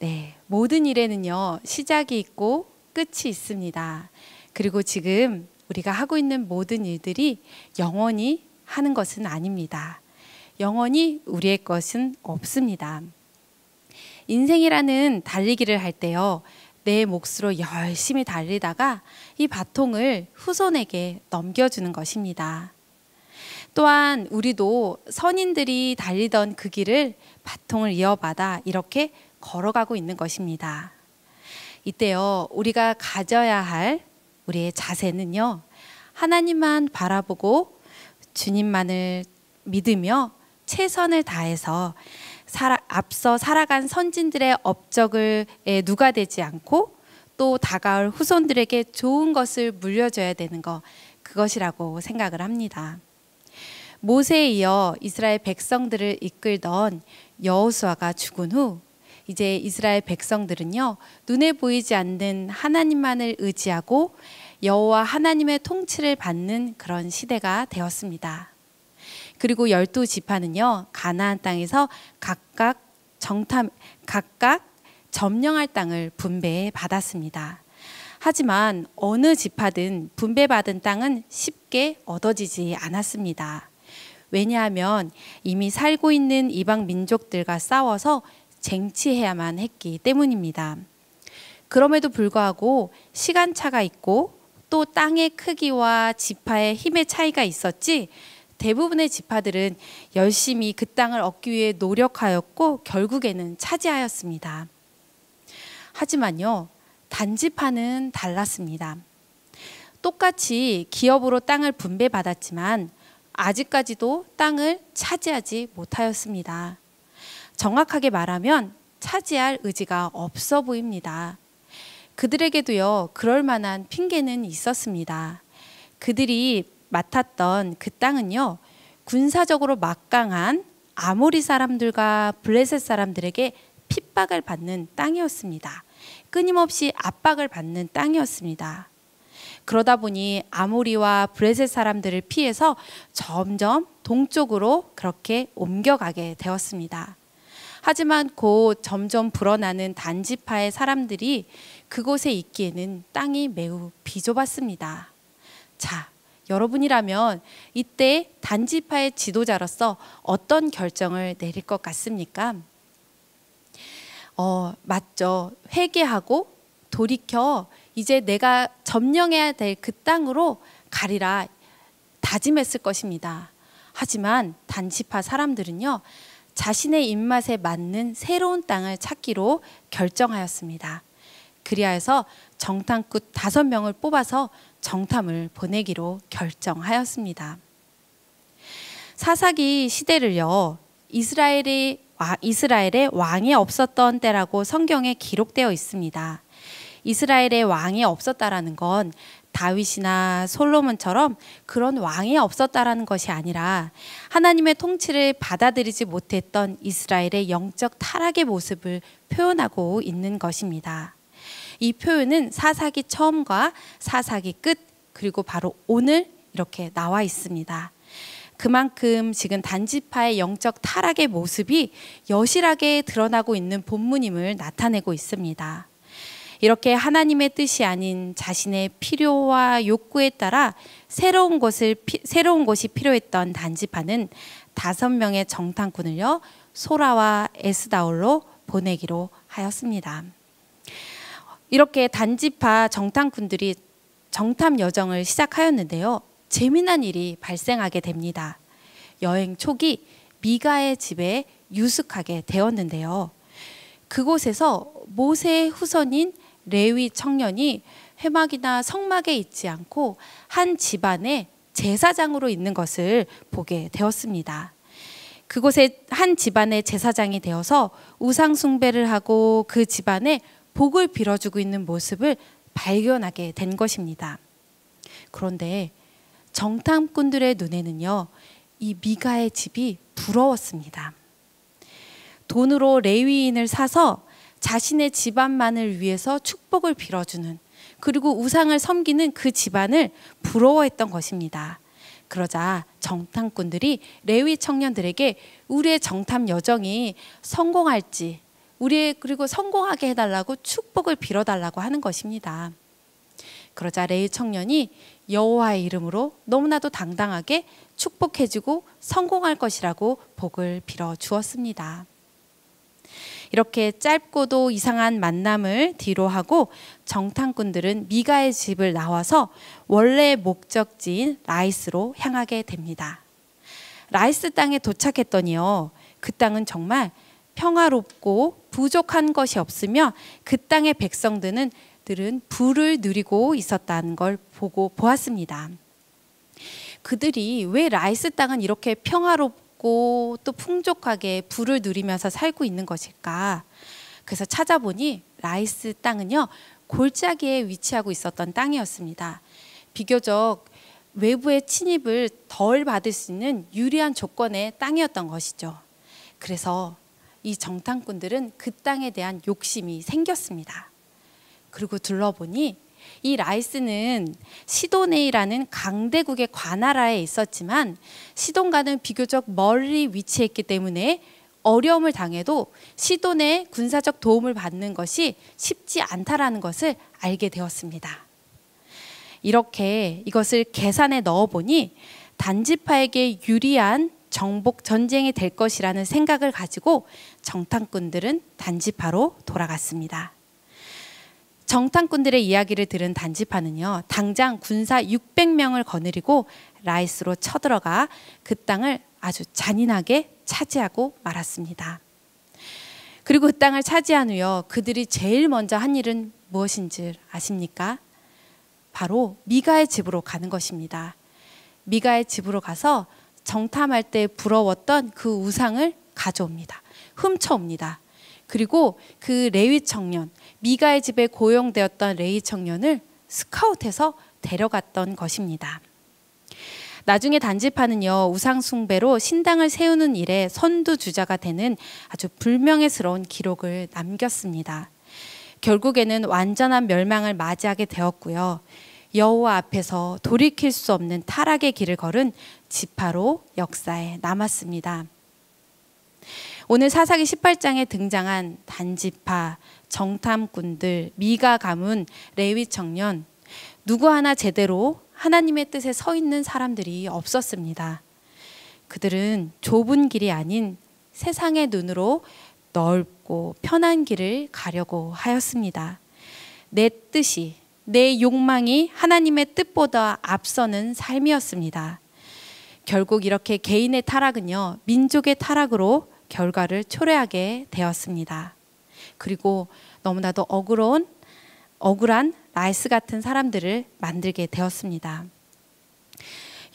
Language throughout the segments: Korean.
네, 모든 일에는요, 시작이 있고 끝이 있습니다. 그리고 지금 우리가 하고 있는 모든 일들이 영원히 하는 것은 아닙니다. 영원히 우리의 것은 없습니다. 인생이라는 달리기를 할 때요, 내 몫으로 열심히 달리다가 이 바통을 후손에게 넘겨주는 것입니다. 또한 우리도 선인들이 달리던 그 길을 바통을 이어받아 이렇게 걸어가고 있는 것입니다. 이때요, 우리가 가져야 할 우리의 자세는요, 하나님만 바라보고 주님만을 믿으며 최선을 다해서 살아, 앞서 살아간 선진들의 업적을 누가 되지 않고 또 다가올 후손들에게 좋은 것을 물려줘야 되는 것 그것이라고 생각을 합니다. 모세에 이어 이스라엘 백성들을 이끌던 여호수아가 죽은 후 이제 이스라엘 백성들은요 눈에 보이지 않는 하나님만을 의지하고 여호와 하나님의 통치를 받는 그런 시대가 되었습니다. 그리고 열두 지파는요 가나안 땅에서 각각 정탐 각각 점령할 땅을 분배 받았습니다. 하지만 어느 지파든 분배받은 땅은 쉽게 얻어지지 않았습니다. 왜냐하면 이미 살고 있는 이방 민족들과 싸워서 쟁취해야만 했기 때문입니다. 그럼에도 불구하고 시간차가 있고 또 땅의 크기와 지파의 힘의 차이가 있었지 대부분의 지파들은 열심히 그 땅을 얻기 위해 노력하였고 결국에는 차지하였습니다. 하지만요, 단지파는 달랐습니다. 똑같이 기업으로 땅을 분배받았지만 아직까지도 땅을 차지하지 못하였습니다. 정확하게 말하면 차지할 의지가 없어 보입니다. 그들에게도요, 그럴 만한 핑계는 있었습니다. 그들이 맡았던 그 땅은요, 군사적으로 막강한 아모리 사람들과 블레셋 사람들에게 핍박을 받는 땅이었습니다. 끊임없이 압박을 받는 땅이었습니다. 그러다 보니 아모리와 브레셋 사람들을 피해서 점점 동쪽으로 그렇게 옮겨가게 되었습니다. 하지만 곧 점점 불어나는 단지파의 사람들이 그곳에 있기에는 땅이 매우 비좁았습니다. 자, 여러분이라면 이때 단지파의 지도자로서 어떤 결정을 내릴 것 같습니까? 어, 맞죠. 회개하고 돌이켜 이제 내가 점령해야 될 그 땅으로 가리라 다짐했을 것입니다. 하지만 단지파 사람들은요, 자신의 입맛에 맞는 새로운 땅을 찾기로 결정하였습니다. 그리하여서 정탐꾼 다섯 명을 뽑아서 정탐을 보내기로 결정하였습니다. 사사기 시대를요, 이스라엘의, 이스라엘의 왕이 없었던 때라고 성경에 기록되어 있습니다. 이스라엘의 왕이 없었다라는 건 다윗이나 솔로몬처럼 그런 왕이 없었다라는 것이 아니라 하나님의 통치를 받아들이지 못했던 이스라엘의 영적 타락의 모습을 표현하고 있는 것입니다. 이 표현은 사사기 처음과 사사기 끝 그리고 바로 오늘 이렇게 나와 있습니다. 그만큼 지금 단지파의 영적 타락의 모습이 여실하게 드러나고 있는 본문임을 나타내고 있습니다. 이렇게 하나님의 뜻이 아닌 자신의 필요와 욕구에 따라 새로운 것을 피, 새로운 것이 필요했던 단지파는 다섯 명의 정탐꾼을요 소라와 에스다올로 보내기로 하였습니다. 이렇게 단지파 정탐꾼들이 정탐 여정을 시작하였는데요. 재미난 일이 발생하게 됩니다. 여행 초기 미가의 집에 유숙하게 되었는데요. 그곳에서 모세의 후손인 레위 청년이 회막이나 성막에 있지 않고 한 집안의 제사장으로 있는 것을 보게 되었습니다. 그곳에 한 집안의 제사장이 되어서 우상 숭배를 하고 그 집안에 복을 빌어주고 있는 모습을 발견하게 된 것입니다. 그런데 정탐꾼들의 눈에는요, 이 미가의 집이 부러웠습니다. 돈으로 레위인을 사서 자신의 집안만을 위해서 축복을 빌어주는 그리고 우상을 섬기는 그 집안을 부러워했던 것입니다. 그러자 정탐꾼들이 레위 청년들에게 우리의 정탐 여정이 성공할지 우리의 그리고 성공하게 해달라고 축복을 빌어달라고 하는 것입니다. 그러자 레위 청년이 여호와의 이름으로 너무나도 당당하게 축복해주고 성공할 것이라고 복을 빌어 주었습니다. 이렇게 짧고도 이상한 만남을 뒤로 하고 정탐꾼들은 미가의 집을 나와서 원래 목적지인 라이스로 향하게 됩니다. 라이스 땅에 도착했더니요. 그 땅은 정말 평화롭고 부족한 것이 없으며 그 땅의 백성들은 들은 누리고 있었다는 걸 보고 보았습니다. 그들이 왜 라이스 땅은 이렇게 평화롭고 깊고 또 풍족하게 부를 누리면서 살고 있는 것일까? 그래서 찾아보니 라이스 땅은요 골짜기에 위치하고 있었던 땅이었습니다. 비교적 외부의 침입을 덜 받을 수 있는 유리한 조건의 땅이었던 것이죠. 그래서 이 정탐꾼들은 그 땅에 대한 욕심이 생겼습니다. 그리고 둘러보니 이 라이스는 시도네이라는 강대국의 관할하에 있었지만 시돈과는 비교적 멀리 위치했기 때문에 어려움을 당해도 시돈의 군사적 도움을 받는 것이 쉽지 않다라는 것을 알게 되었습니다. 이렇게 이것을 계산에 넣어보니 단지파에게 유리한 정복 전쟁이 될 것이라는 생각을 가지고 정탐꾼들은 단지파로 돌아갔습니다. 정탐꾼들의 이야기를 들은 단지파는요, 당장 군사 600명을 거느리고 라이스로 쳐들어가 그 땅을 아주 잔인하게 차지하고 말았습니다. 그리고 그 땅을 차지한 후요, 그들이 제일 먼저 한 일은 무엇인지 아십니까? 바로 미가의 집으로 가는 것입니다. 미가의 집으로 가서 정탐할 때 부러웠던 그 우상을 가져옵니다. 훔쳐옵니다. 그리고 그 레위 청년, 미가의 집에 고용되었던 레위 청년을 스카웃해서 데려갔던 것입니다. 나중에 단지파는요 우상 숭배로 신당을 세우는 일에 선두 주자가 되는 아주 불명예스러운 기록을 남겼습니다. 결국에는 완전한 멸망을 맞이하게 되었고요. 여호와 앞에서 돌이킬 수 없는 타락의 길을 걸은 지파로 역사에 남았습니다. 오늘 사사기 18장에 등장한 단지파, 정탐꾼들, 미가 가문, 레위 청년 누구 하나 제대로 하나님의 뜻에 서 있는 사람들이 없었습니다. 그들은 좁은 길이 아닌 세상의 눈으로 넓고 편한 길을 가려고 하였습니다. 내 뜻이, 내 욕망이 하나님의 뜻보다 앞서는 삶이었습니다. 결국 이렇게 개인의 타락은요, 민족의 타락으로 결과를 초래하게 되었습니다. 그리고 너무나도 억울한 억울한 라이스 같은 사람들을 만들게 되었습니다.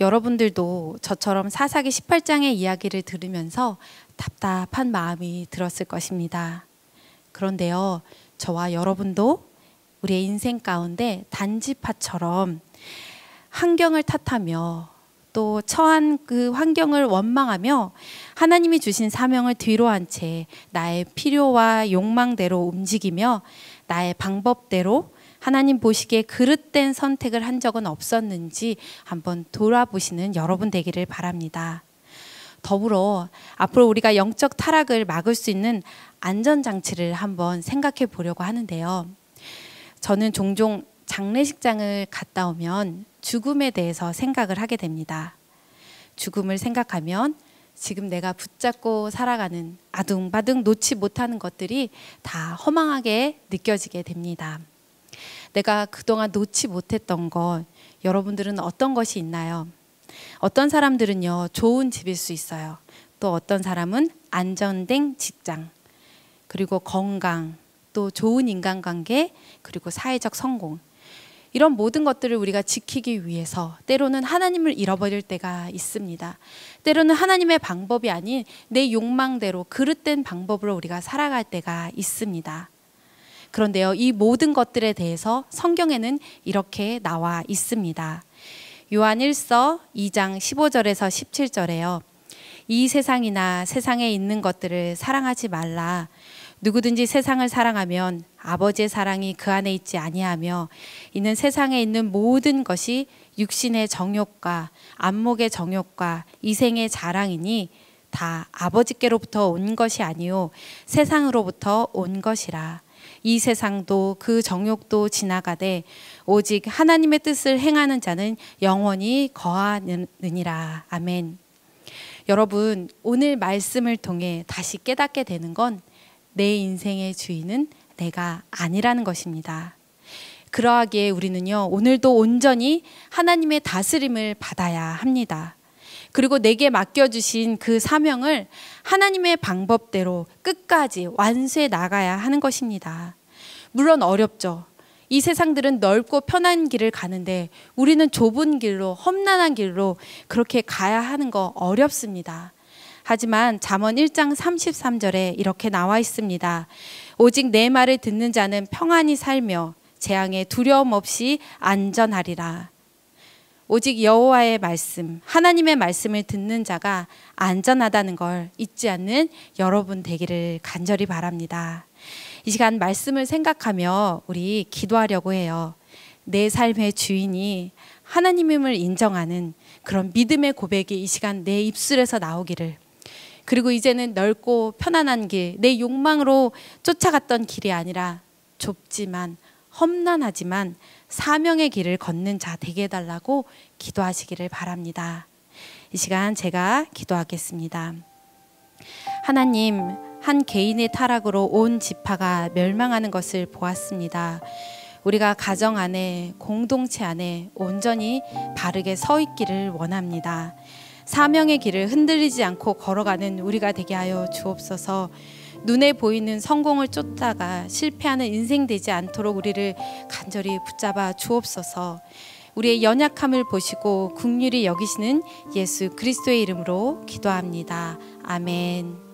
여러분들도 저처럼 사사기 18장의 이야기를 들으면서 답답한 마음이 들었을 것입니다. 그런데요, 저와 여러분도 우리의 인생 가운데 단지파처럼 환경을 탓하며 또 처한 그 환경을 원망하며 하나님이 주신 사명을 뒤로한 채 나의 필요와 욕망대로 움직이며 나의 방법대로 하나님 보시기에 그릇된 선택을 한 적은 없었는지 한번 돌아보시는 여러분 되기를 바랍니다. 더불어 앞으로 우리가 영적 타락을 막을 수 있는 안전장치를 한번 생각해 보려고 하는데요. 저는 종종 장례식장을 갔다 오면 죽음에 대해서 생각을 하게 됩니다. 죽음을 생각하면 지금 내가 붙잡고 살아가는 아둥바둥 놓지 못하는 것들이 다 허망하게 느껴지게 됩니다. 내가 그동안 놓지 못했던 것, 여러분들은 어떤 것이 있나요? 어떤 사람들은요, 좋은 집일 수 있어요. 또 어떤 사람은 안전된 직장, 그리고 건강, 또 좋은 인간관계, 그리고 사회적 성공. 이런 모든 것들을 우리가 지키기 위해서 때로는 하나님을 잃어버릴 때가 있습니다. 때로는 하나님의 방법이 아닌 내 욕망대로 그릇된 방법으로 우리가 살아갈 때가 있습니다. 그런데요, 이 모든 것들에 대해서 성경에는 이렇게 나와 있습니다. 요한 1서 2장 15절에서 17절에요. 이 세상이나 세상에 있는 것들을 사랑하지 말라. 누구든지 세상을 사랑하면 아버지의 사랑이 그 안에 있지 아니하며 이는 세상에 있는 모든 것이 육신의 정욕과 안목의 정욕과 이생의 자랑이니 다 아버지께로부터 온 것이 아니요 세상으로부터 온 것이라 이 세상도 그 정욕도 지나가되 오직 하나님의 뜻을 행하는 자는 영원히 거하느니라 아멘. 여러분 오늘 말씀을 통해 다시 깨닫게 되는 건내 인생의 주인은 내가 아니라는 것입니다. 그러하기에 우리는요, 오늘도 온전히 하나님의 다스림을 받아야 합니다. 그리고 내게 맡겨주신 그 사명을 하나님의 방법대로 끝까지 완수해 나가야 하는 것입니다. 물론 어렵죠. 이 세상들은 넓고 편한 길을 가는데 우리는 좁은 길로 험난한 길로 그렇게 가야 하는 거 어렵습니다. 하지만 잠언 1장 33절에 이렇게 나와 있습니다. 오직 내 말을 듣는 자는 평안히 살며 재앙에 두려움 없이 안전하리라. 오직 여호와의 말씀, 하나님의 말씀을 듣는 자가 안전하다는 걸 잊지 않는 여러분 되기를 간절히 바랍니다. 이 시간 말씀을 생각하며 우리 기도하려고 해요. 내 삶의 주인이 하나님임을 인정하는 그런 믿음의 고백이 이 시간 내 입술에서 나오기를 그리고 이제는 넓고 편안한 길, 내 욕망으로 쫓아갔던 길이 아니라 좁지만 험난하지만 사명의 길을 걷는 자 되게 해달라고 기도하시기를 바랍니다. 이 시간 제가 기도하겠습니다. 하나님, 한 개인의 타락으로 온 지파가 멸망하는 것을 보았습니다. 우리가 가정 안에 공동체 안에 온전히 바르게 서 있기를 원합니다. 사명의 길을 흔들리지 않고 걸어가는 우리가 되게 하여 주옵소서. 눈에 보이는 성공을 쫓다가 실패하는 인생 되지 않도록 우리를 간절히 붙잡아 주옵소서. 우리의 연약함을 보시고 국휼이 여기시는 예수 그리스도의 이름으로 기도합니다. 아멘.